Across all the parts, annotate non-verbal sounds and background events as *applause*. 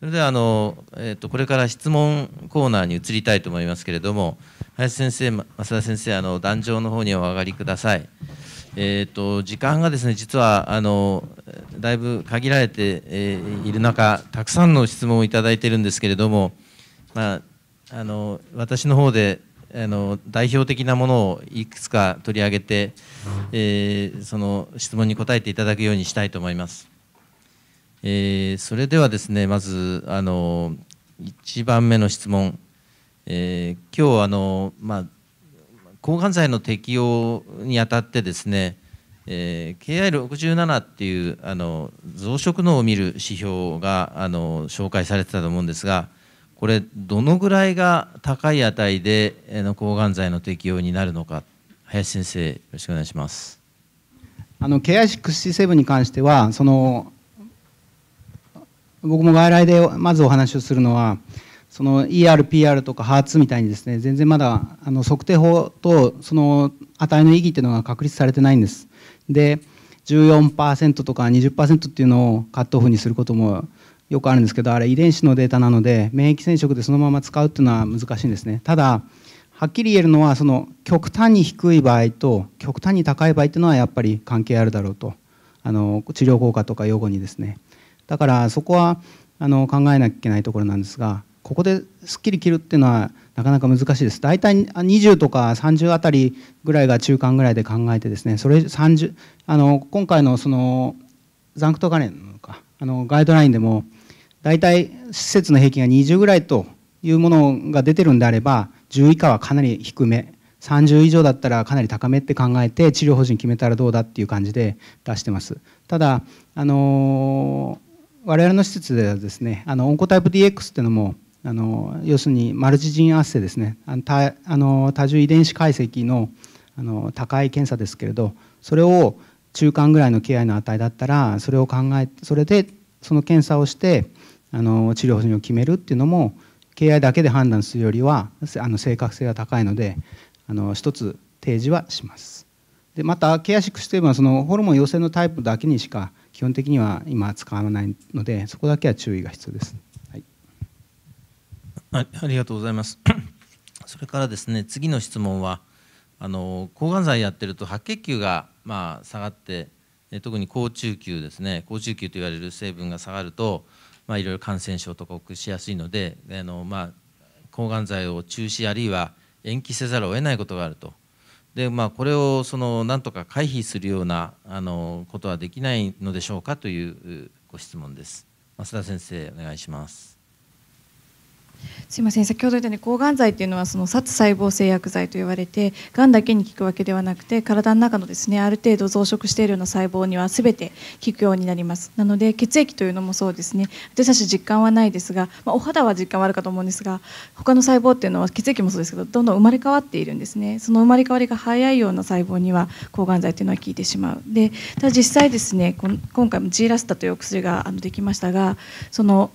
それではあの、えー、とこれから質問コーナーに移りたいと思いますけれども林先生増田先生あの壇上の方にお上がりください。えーと、時間がですね実はあのだいぶ限られて、えー、いる中たくさんの質問を頂いてるんですけれども、まあ、あの私の方であの代表的なものをいくつか取り上げて、えー、その質問に答えていただくようにしたいと思います。えー、それではですねまずあの1番目の質問、えー、今日あの、まあ、抗がん剤の適用にあたってですね、えー、KI67 っていうあの増殖能を見る指標があの紹介されてたと思うんですがこれどのぐらいが高い値での抗がん剤の適用になるのか林先生よろしくお願いします。あの KI67 に関してはその僕も外来でまずお話をするのはその ERPR とか HER2 みたいにですね全然まだあの測定法とその値の意義っていうのが確立されてないんです。で14%とか20%っていうのをカットオフにすることもよくあるんですけどあれ遺伝子のデータなので免疫染色でそのまま使うっていうのは難しいんですねただはっきり言えるのはその極端に低い場合と極端に高い場合っていうのはやっぱり関係あるだろうとあの治療効果とか用語にですねだからそこはあの考えなきゃいけないところなんですがここですっきり切るっていうのはなかなか難しいです大体20とか30あたりぐらいが中間ぐらいで考えてですねそれ30あの今回のそのザンクトガレンのかあのガイドラインでも大体施設の平均が20ぐらいというものが出てるんであれば10以下はかなり低め30以上だったらかなり高めって考えて治療法人決めたらどうだっていう感じで出してますただあのー我々の施設ではですねあのオンコタイプ DX っていうのもあの要するにマルチジン圧セですねあの多あの多重遺伝子解析のあの高い検査ですけれどそれを中間ぐらいの KI の値だったらそれを考えそれでその検査をしてあの治療法を決めるっていうのも KI だけで判断するよりはあの正確性が高いのであの一つ提示はします。でまたケアックスといえばそのホルモン陽性のタイプだけにしか基本的には今使わないのでそこだけは注意が必要です。はい、あありがとうございます。*coughs* それからですね次の質問はあの抗がん剤やってると白血球がまあ下がって特に高中球ですね高中球と言われる成分が下がると、まあ、いろいろ感染症とか起こしやすいのであの、まあ、抗がん剤を中止あるいは延期せざるを得ないことがあるとでまあ、これをそのなんとか回避するようなあのことはできないのでしょうかというご質問です。増田先生お願いしますすいません先ほど言ったように抗がん剤というのはその殺細胞性薬剤と言われてがんだけに効くわけではなくて体の中のですねある程度増殖しているような細胞には全て効くようになりますなので血液というのもそうですね私たち実感はないですが、まあ、お肌は実感はあるかと思うんですが他の細胞っていうのは血液もそうですけどどんどん生まれ変わっているんですねその生まれ変わりが早いような細胞には抗がん剤というのは効いてしまうでただ実際ですね今回もジーラスタというお薬ができましたがその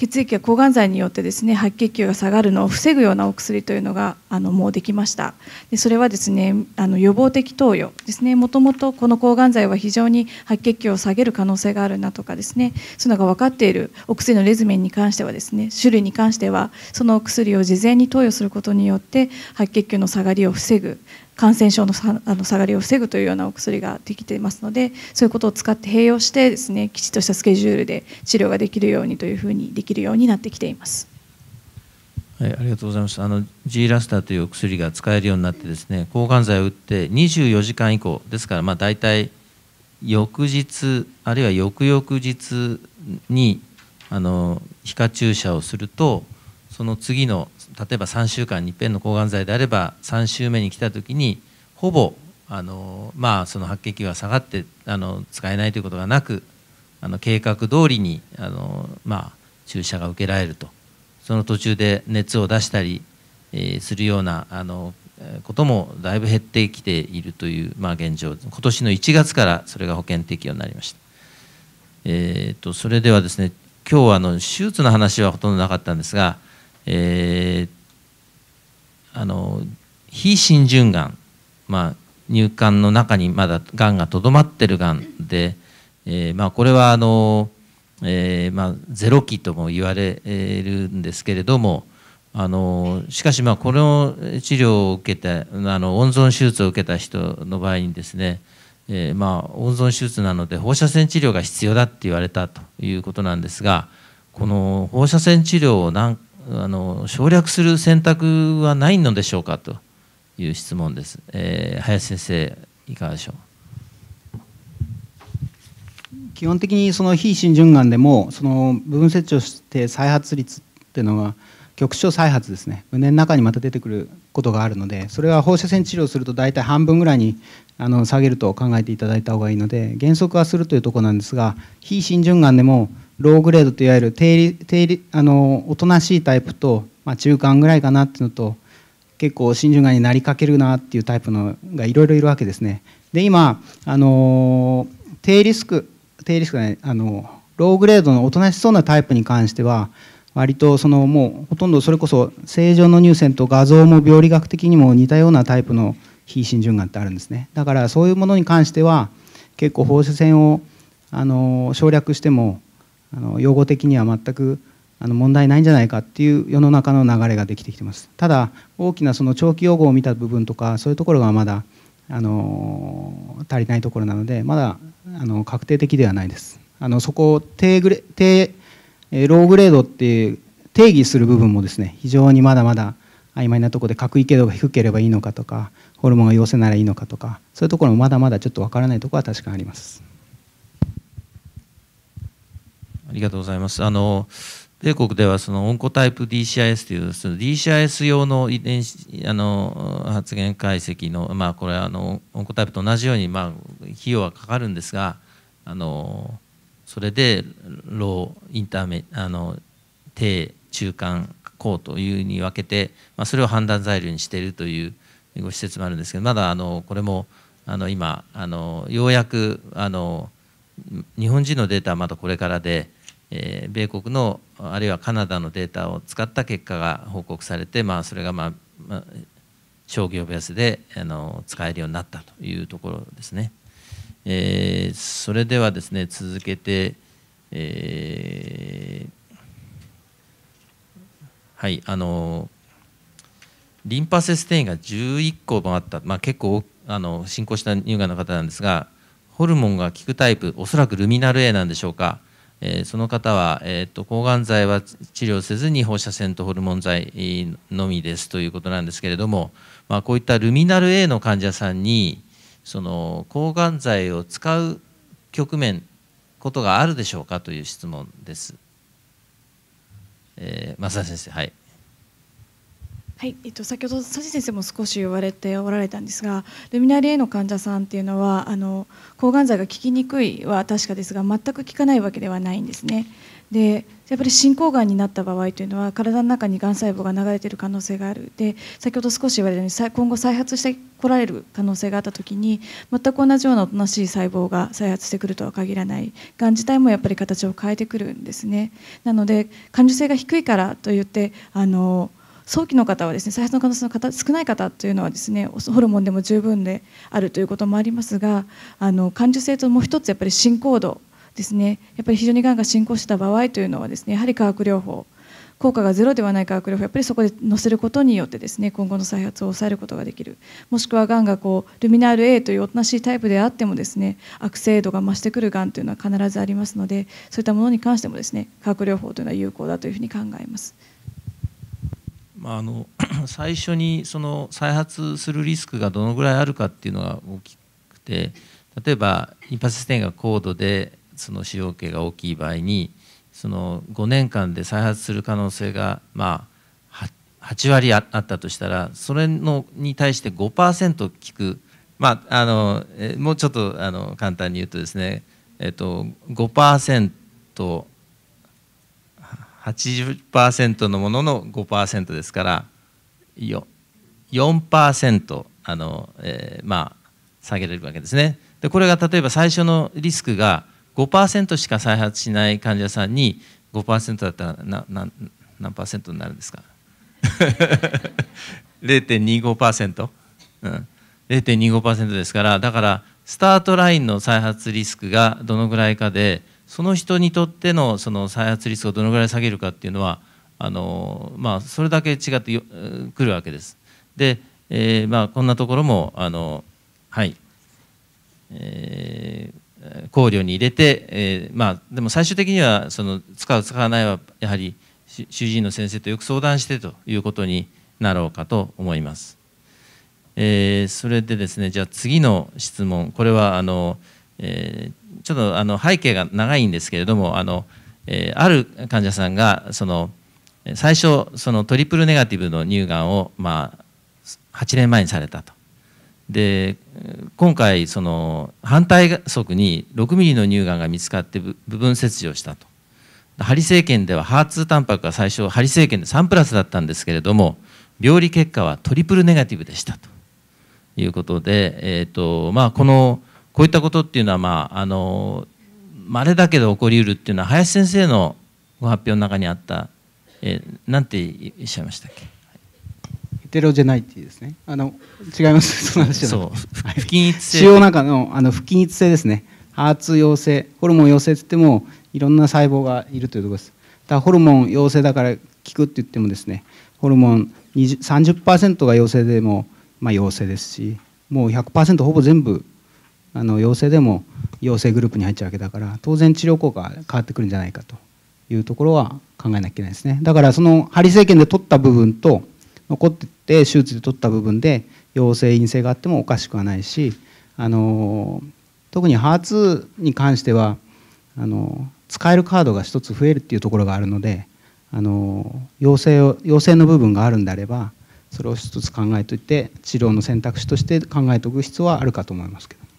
血液や抗がん剤によってですね白血球が下がるのを防ぐようなお薬というのがあのもうできましたでそれはですねあの予防的投与ですねもともとこの抗がん剤は非常に白血球を下げる可能性があるなとかですねそういうのが分かっているお薬のレズメンに関してはですね種類に関してはそのお薬を事前に投与することによって白血球の下がりを防ぐ感染症のさあの下がりを防ぐというようなお薬ができていますのでそういうことを使って併用してですねきちっとしたスケジュールで治療ができるようにというふうにできるようになってきています。はい、ありがとうございます。あの G ラスターというお薬が使えるようになってですね、抗がん剤を打って24時間以降ですからまあ大体翌日あるいは翌々日にあの皮下注射をするとその次の例えば3週間に一っの抗がん剤であれば3週目に来た時にほぼあの、まあ、その白血球が下がってあの使えないということがなくあの計画通りにあの、まあ、注射が受けられるとその途中で熱を出したり、えー、するようなあのこともだいぶ減ってきているという、まあ、現状今年の1月からそれが保険適用になりました。えーとそれではですね今日はあの手術の話はほとんどなかったんですがえー、あの非浸潤がん、まあ、入管の中にまだがんがとどまってるがんで、えーまあ、これはあの、えーまあ、ゼロ期とも言われるんですけれどもあのしかしまあこの治療を受けてあの温存手術を受けた人の場合にですね、えー、まあ温存手術なので放射線治療が必要だって言われたということなんですがこの放射線治療を何あの省略する選択はないのでしょうかという質問です。えー、林先生いかがでしょう基本的にその非浸潤がんでもその部分切除して再発率っていうのは局所再発ですね胸の中にまた出てくることがあるのでそれは放射線治療すると大体半分ぐらいにあの下げると考えていただいた方がいいので減速はするというとこなんですが非浸潤がんでもローグレードといわゆる定理定理あのおとなしいタイプと、まあ、中間ぐらいかなっていうのと結構真珠貝になりかけるなっていうタイプのがいろいろいるわけですね。で今あの低リスク低リスクねあのローグレードのおとなしそうなタイプに関しては割とそのもうほとんどそれこそ正常の乳腺と画像も病理学的にも似たようなタイプの非浸潤がんってあるんですねだからそういうものに関しては結構放射線をあの省略してもあの用語的には全くあの問題ないんじゃないかっていう世の中の流れができてきてますただ大きなその長期用語を見た部分とかそういうところがまだあの足りないところなのでまだあの確定的ではないですあのそこを低グレ低ローグレードって定義する部分もですね非常にまだまだ曖昧なところで角位経度が低ければいいのかとかホルモンが陽性ならいいのかとかそういうところもまだまだちょっと分からないところは確かにあります。ありがとうございます。あの米国ではそのオンコタイプ DCIS というその DCIS 用の遺伝子あの発現解析の、まあ、これはあのオンコタイプと同じように、まあ、費用はかかるんですがあのそれでローインターメあの低中間高というに分けて、まあ、それを判断材料にしているというご施設もあるんですけどまだあのこれもあの今あのようやくあの日本人のデータはまだこれからで。え米国のあるいはカナダのデータを使った結果が報告されて、まあ、それが、まあ、まあ商業ベースであの使えるようになったというところですね。えー、それではですね続けて、えー、はいあのリンパ節転移が11個もあった、まあ、結構あの進行した乳がんの方なんですがホルモンが効くタイプおそらくルミナル A なんでしょうか。えその方は、えーと、と抗がん剤は治療せずに放射線とホルモン剤のみですということなんですけれども、まあ、こういったルミナル A の患者さんにその抗がん剤を使う局面ことがあるでしょうかという質問です。えー、増田先生はいはい、えっと、先ほど佐治先生も少し言われておられたんですがルミナリエの患者さんっていうのはあの抗がん剤が効きにくいは確かですが全く効かないわけではないんですね。でやっぱり進行がんになった場合というのは体の中にがん細胞が流れている可能性があるで先ほど少し言われたように今後再発してこられる可能性があった時に全く同じようなおとなしい細胞が再発してくるとは限らないがん自体もやっぱり形を変えてくるんですねなので感受性が低いからといってあの早期の方はですね再発の可能性の方少ない方というのはですねホルモンでも十分であるということもありますがあの感受性ともう一つやっぱり進行度ですねやっぱり非常にがんが進行した場合というのはですねやはり化学療法効果がゼロではない化学療法やっぱりそこで載せることによってですね今後の再発を抑えることができるもしくはがんがこうルミナール A というおとなしいタイプであってもですね悪性度が増してくるがんというのは必ずありますのでそういったものに関してもですね化学療法というのは有効だというふうに考えます。まあ、あの *clears throat* 最初にその再発するリスクがどのぐらいあるかっていうのが大きくて例えばインパ節点が高度でその使用形が大きい場合にその5年間で再発する可能性がまあ8割あったとしたらそれのに対して5%効く、まあ、あのもうちょっとあの簡単に言うとですね、えっと、5% 80%のものの5%ですから4%あの、えー、まあ下げれるわけですね。でこれが例えば最初のリスクが5%しか再発しない患者さんに5%だったらなな何パーセントになるんですか0.25%、*laughs* うん、0.25%ですからだからスタートラインの再発リスクがどのぐらいかでその人にとってのその再発リスクをどのぐらい下げるかっていうのはあの、まあ、それだけ違ってくるわけです。で、えー、まあ、こんなところもあの、はいえー、考慮に入れて、えー、まあ、でも最終的にはその使う使わないはやはり主治医の先生とよく相談してということになろうかと思います。えー、それでですねじゃあ次の質問これはあの、えー、ちょっとあの背景が長いんですけれどもあの、えー、ある患者さんがその最初そのトリプルネガティブの乳がんを、まあ、8年前にされたと。で今回その反対側に6ミリの乳がんが見つかって部分切除したとハリ生検ではハーツタンパクが最初ハリ生検で3プラスだったんですけれども病理結果はトリプルネガティブでしたということで、えーとまあ、このこういったことっていうのはまああの稀だけど起こりうるっていうのは林先生のご発表の中にあった、えー、なんていっしゃいましたっけテロジェナイティですね。あの違います。*laughs* そうなんですよ。不均一性。腫瘍なのあの不均一性ですね。ハーツ陽性、ホルモン陽性って言ってもいろんな細胞がいるというところです。だホルモン陽性だから効くって言ってもですね、ホルモン二十十三パーセントが陽性でもまあ陽性ですし、もう百パーセントほぼ全部あの陽性でも陽性グループに入っちゃうわけだから当然治療効果が変わってくるんじゃないかというところは考えなきゃいけないですねだからその針政権で取った部分と残ってて手術で取った部分で陽性陰性があってもおかしくはないしあの特にハーツに関してはあの使えるカードが1つ増えるっていうところがあるのであの陽性を陽性の部分があるんであればそれを1つ考えといて治療の選択肢として考えておく必要はあるかと思いますけど。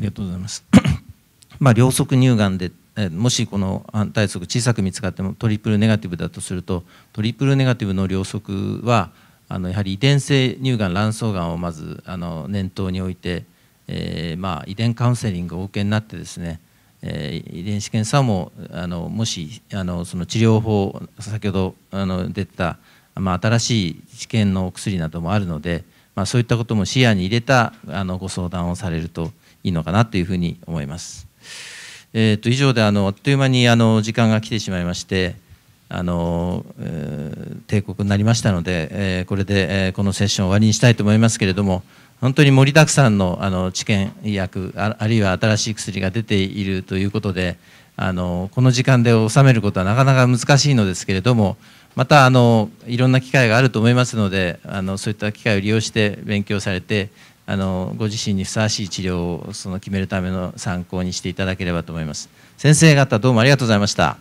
りがとうございます。*coughs* まあ、両側乳がんでもしこの反対側小さく見つかってもトリプルネガティブだとするとトリプルネガティブの両側はあのやはり遺伝性乳がん卵巣がんをまずあの念頭に置いて、えー、まあ遺伝カウンセリングをお受けになってですね、えー、遺伝子検査もあのもしあのその治療法先ほどあの出た、まあ、新しい治験のお薬などもあるので、まあ、そういったことも視野に入れたあのご相談をされるといいのかなというふうに思います。えー、と以上であのあっという間にあの時間が来てしまいましてあの、えー、帝国になりましたので、えー、これで、えー、このセッション終わりにしたいと思いますけれども本当に盛りだくさんのあの治験薬あるいは新しい薬が出ているということであのこの時間で収めることはなかなか難しいのですけれどもまたあのいろんな機会があると思いますのであのそういった機会を利用して勉強されてあのご自身にふさわしい治療をその決めるための参考にしていただければと思います先生方どうもありがとうございました